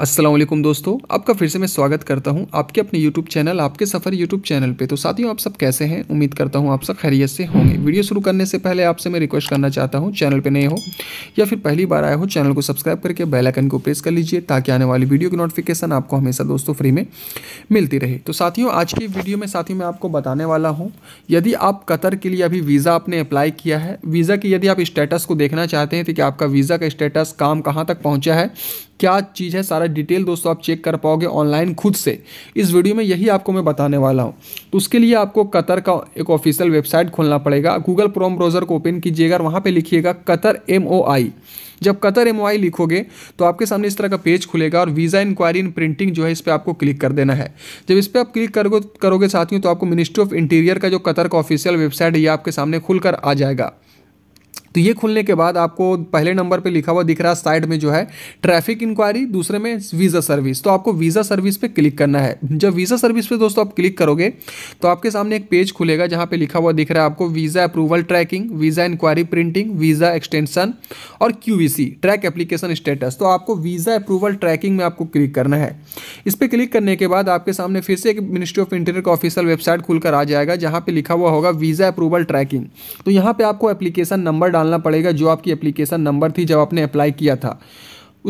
असलम दोस्तों आपका फिर से मैं स्वागत करता हूं आपके अपने YouTube चैनल आपके सफ़र YouTube चैनल पे तो साथियों आप सब कैसे हैं उम्मीद करता हूं आप सब खैरियत से होंगे वीडियो शुरू करने से पहले आपसे मैं रिक्वेस्ट करना चाहता हूं चैनल पे नए हो या फिर पहली बार आए हो चैनल को सब्सक्राइब करके बेल आइकन को प्रेस कर लीजिए ताकि आने वाली वीडियो की नोटिफिकेशन आपको हमेशा दोस्तों फ्री में मिलती रहे तो साथियों आज की वीडियो में साथियों मैं आपको बताने वाला हूँ यदि आप कतर के लिए अभी वीज़ा आपने अप्लाई किया है वीज़ा की यदि आप स्टेटस को देखना चाहते हैं तो कि आपका वीज़ा का स्टेटस काम कहाँ तक पहुँचा है क्या चीज़ है सारा डिटेल दोस्तों आप चेक कर पाओगे ऑनलाइन खुद से इस वीडियो में यही आपको मैं बताने वाला हूँ तो उसके लिए आपको कतर का एक ऑफिशियल वेबसाइट खोलना पड़ेगा गूगल प्रोम ब्राउज़र को ओपन कीजिएगा वहाँ पर लिखिएगा कतर एम जब कतर एम लिखोगे तो आपके सामने इस तरह का पेज खुलेगा और वीज़ा इंक्वायरी इन प्रिंटिंग जो है इस पर आपको क्लिक कर देना है जब इस पर आप क्लिक करोगे करोगे साथियों तो आपको मिनिस्ट्री ऑफ इंटीरियर का जो कतर का ऑफिशियल वेबसाइट है ये आपके सामने खुलकर आ जाएगा तो ये खुलने के बाद आपको पहले नंबर पे लिखा हुआ दिख रहा है साइड में जो है ट्रैफिक इंक्वायरी दूसरे में वीज़ा सर्विस तो आपको वीज़ा सर्विस पे क्लिक करना है जब वीज़ा सर्विस पे दोस्तों आप क्लिक करोगे तो आपके सामने एक पेज खुलेगा जहाँ पे लिखा हुआ दिख रहा है आपको visa approval tracking visa enquiry printing visa extension और क्यू ट्रैक एप्लीकेशन स्टेटस तो आपको वीज़ा अप्रूवल ट्रैकिंग में आपको क्लिक करना है इस पर क्लिक करने के बाद आपके सामने फिर से एक मिनिस्ट्री ऑफ इंटीरियर का ऑफिशियल वेबसाइट खुलकर आ जाएगा जहाँ पर लिखा हुआ होगा वीज़ा अप्रूवल ट्रैकिंग तो यहाँ पर आपको एप्लीकेशन नंबर डाल डालना पड़ेगा जो आपकी एप्लीकेशन नंबर थी जब आपने अप्लाई किया था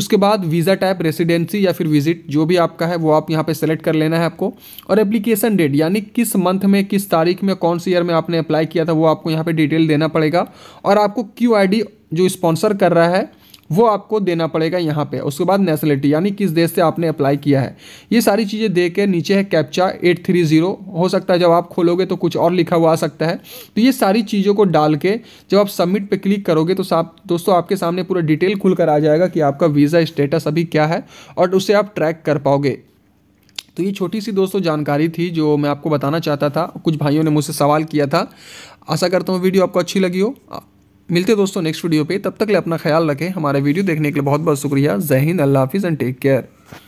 उसके बाद वीज़ा टाइप रेसिडेंसी या फिर विजिट जो भी आपका है वो आप यहाँ पे सेलेक्ट कर लेना है आपको और एप्लीकेशन डेट यानी किस मंथ में किस तारीख में कौन सी ईयर में आपने अप्लाई किया था वो आपको यहाँ पे डिटेल देना पड़ेगा और आपको क्यू आई डी जो स्पॉन्सर कर रहा है वो आपको देना पड़ेगा यहाँ पे उसके बाद नेशनलिटी यानी किस देश से आपने अप्लाई किया है ये सारी चीज़ें दे के नीचे है कैप्चा एट थ्री जीरो हो सकता है जब आप खोलोगे तो कुछ और लिखा हुआ आ सकता है तो ये सारी चीज़ों को डाल के जब आप सबमिट पे क्लिक करोगे तो साफ दोस्तों आपके सामने पूरा डिटेल खुल कर आ जाएगा कि आपका वीज़ा स्टेटस अभी क्या है और उसे आप ट्रैक कर पाओगे तो ये छोटी सी दोस्तों जानकारी थी जो मैं आपको बताना चाहता था कुछ भाइयों ने मुझसे सवाल किया था आशा करता हूँ वीडियो आपको अच्छी लगी हो मिलते हैं दोस्तों नेक्स्ट वीडियो पे तब तक ले अपना ख्याल रखें हमारे वीडियो देखने के लिए बहुत बहुत शुक्रिया जहिंद अल्लाह हाफिज़ एंड टेक केयर